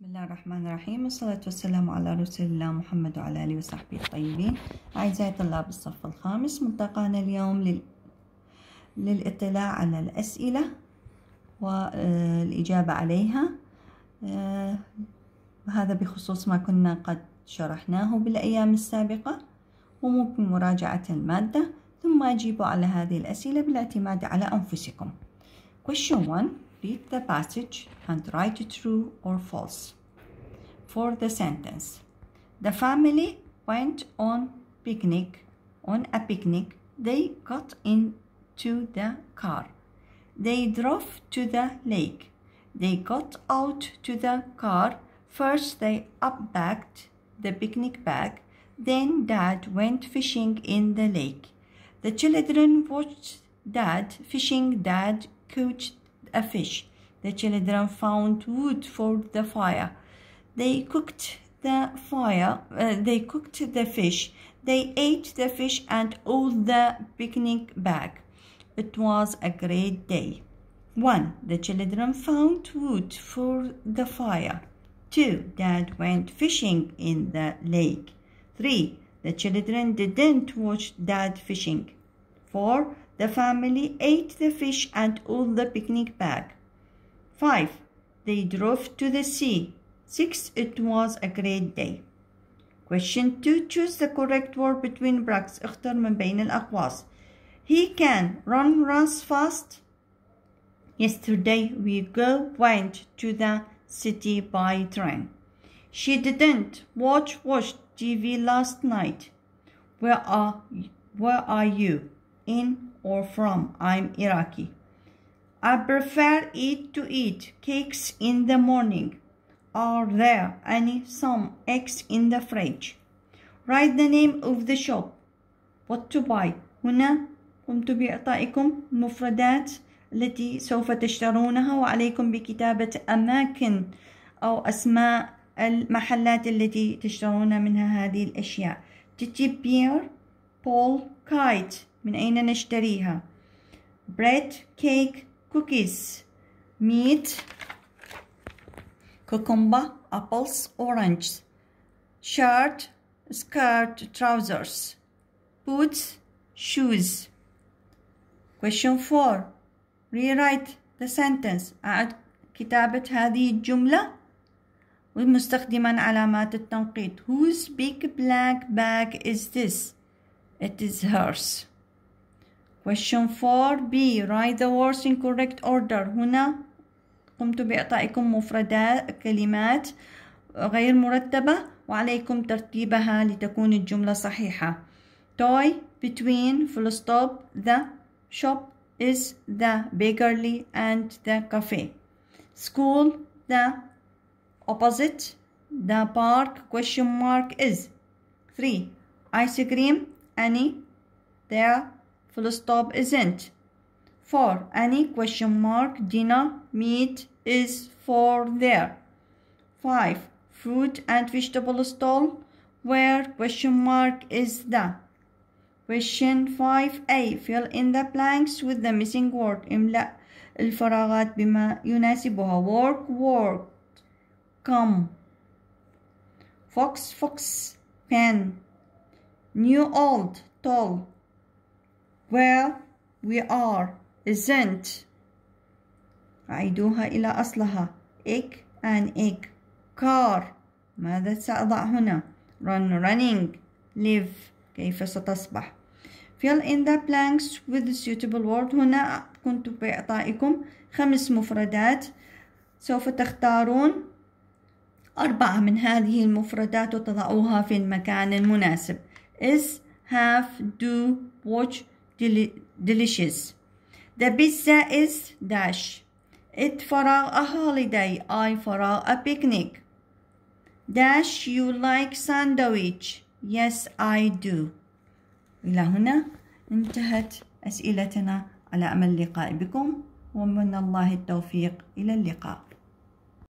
بسم الله الرحمن الرحيم والصلاة والسلام على رسول الله محمد وعلى آله وصحبه الطيبين أعزائي طلاب الصف الخامس ملتقانا اليوم لل... للإطلاع على الأسئلة والإجابة عليها هذا بخصوص ما كنا قد شرحناه بالأيام السابقة وممكن مراجعة المادة ثم أجيبوا على هذه الأسئلة بالاعتماد على أنفسكم Question 1 Read the passage and write true or false. For the sentence, the family went on picnic. On a picnic, they got into the car. They drove to the lake. They got out to the car. First, they unpacked the picnic bag. Then, Dad went fishing in the lake. The children watched Dad fishing. Dad coached a fish. The children found wood for the fire. They cooked the fire, uh, they cooked the fish. They ate the fish and all the picnic bag. It was a great day. 1. The children found wood for the fire. 2. Dad went fishing in the lake. 3. The children didn't watch Dad fishing. 4. The family ate the fish and all the picnic bag. 5. They drove to the sea. 6. It was a great day. Question 2. Choose the correct word between brackets. اختر من بين الأقواس. He can. Run runs fast. Yesterday we go went to the city by train. She didn't watch watch TV last night. Where are where are you? In or from. I'm Iraqi. I prefer eat to eat cakes in the morning. Are there any some eggs in the fridge? Write the name of the shop. What to buy. هنا قمت بإعطائكم المفردات التي سوف تشترونها وعليكم بكتابة أماكن أو أسماء المحلات التي تشترون منها هذه الأشياء تتبير Paul kite من أين نشتريها bread cake cookies meat cucumber apples oranges shirt skirt trousers boots shoes question 4 rewrite the sentence ad أعد كتابة هذه الجملة ومستخدما علامات التنقيط whose big black bag is this It is hers. Question 4B. Write the words in correct order. هنا قمت بإعطائكم مفردات كلمات غير مرتبة وعليكم ترتيبها لتكون الجملة صحيحة. Toy between full stop the shop is the bakery and the cafe. School the opposite the park question mark is. 3. Ice cream any there full stop isn't. For any question mark dinner meat is for there. 5. Fruit and vegetable stall where question mark is the. Question 5a fill in the blanks with the missing word املأ الفراغات بما يناسبها work work come fox fox pen new old tall where we are isn't أعيدوها إلى أصلها egg and egg car ماذا سأضع هنا run running live كيف ستصبح fill in the blanks with suitable word هنا كنت بإعطائكم خمس مفردات سوف تختارون أربعة من هذه المفردات وتضعوها في المكان المناسب is have do watch deli delicious the pizza is dash it for a holiday I for a picnic dash you like sandwich yes I do إلى هنا انتهت أسئلتنا على أمل لقاء بكم ومن الله التوفيق إلى اللقاء